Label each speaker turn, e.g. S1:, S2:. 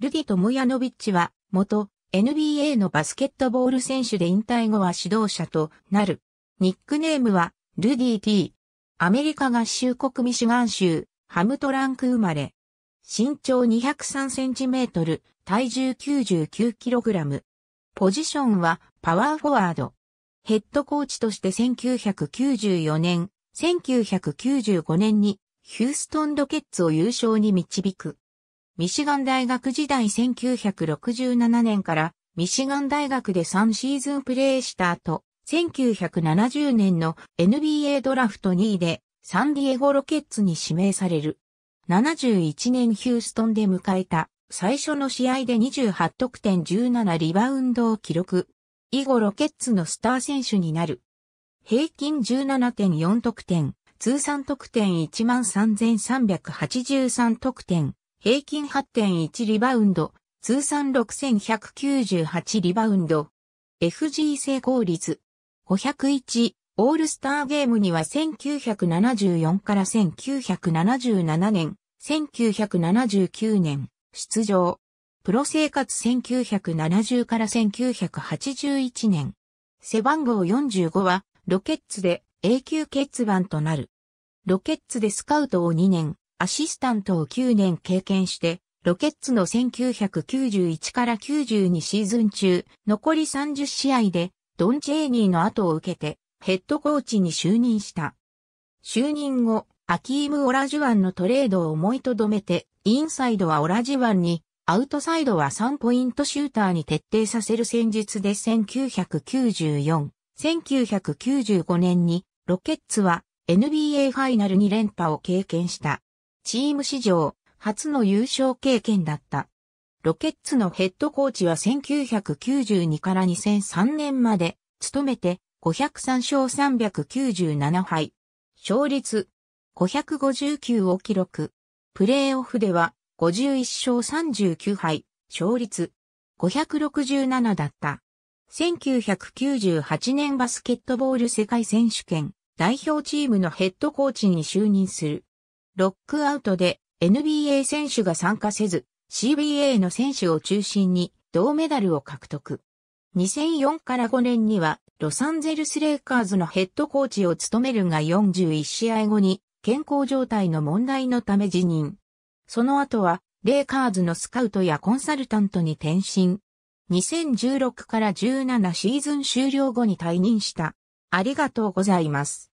S1: ルディ・トムヤノビッチは、元 NBA のバスケットボール選手で引退後は指導者となる。ニックネームは、ルディ・ T。アメリカ合衆国ミシガン州、ハムトランク生まれ。身長203センチメートル、体重99キログラム。ポジションは、パワーフォワード。ヘッドコーチとして1994年、1995年に、ヒューストンロケッツを優勝に導く。ミシガン大学時代1967年からミシガン大学で3シーズンプレーした後、1970年の NBA ドラフト2位でサンディエゴロケッツに指名される。71年ヒューストンで迎えた最初の試合で28得点17リバウンドを記録。以後ロケッツのスター選手になる。平均17.4得点、通算得点13,383得点、平均8.1リバウンド、通算6198リバウンド。FG 成功率。501、オールスターゲームには1974から1977年、1979年、出場。プロ生活1970から1981年。背番号45は、ロケッツで永久欠番となる。ロケッツでスカウトを2年、アシスタントを9年経験して、ロケッツの1991から92シーズン中、残り30試合で、ドン・チェーニーの後を受けて、ヘッドコーチに就任した。就任後、アキーム・オラジュワンのトレードを思いとどめて、インサイドはオラジュワンに、アウトサイドは3ポイントシューターに徹底させる戦術で1994、1995年に、ロケッツは NBA ファイナル2連覇を経験した。チーム史上初の優勝経験だった。ロケッツのヘッドコーチは1992から2003年まで務めて503勝397敗。勝率559を記録。プレーオフでは51勝39敗。勝率567だった。1998年バスケットボール世界選手権代表チームのヘッドコーチに就任する。ロックアウトで NBA 選手が参加せず、CBA の選手を中心に銅メダルを獲得。2004から5年にはロサンゼルスレイカーズのヘッドコーチを務めるが41試合後に健康状態の問題のため辞任。その後はレイカーズのスカウトやコンサルタントに転身。2016から17シーズン終了後に退任した。ありがとうございます。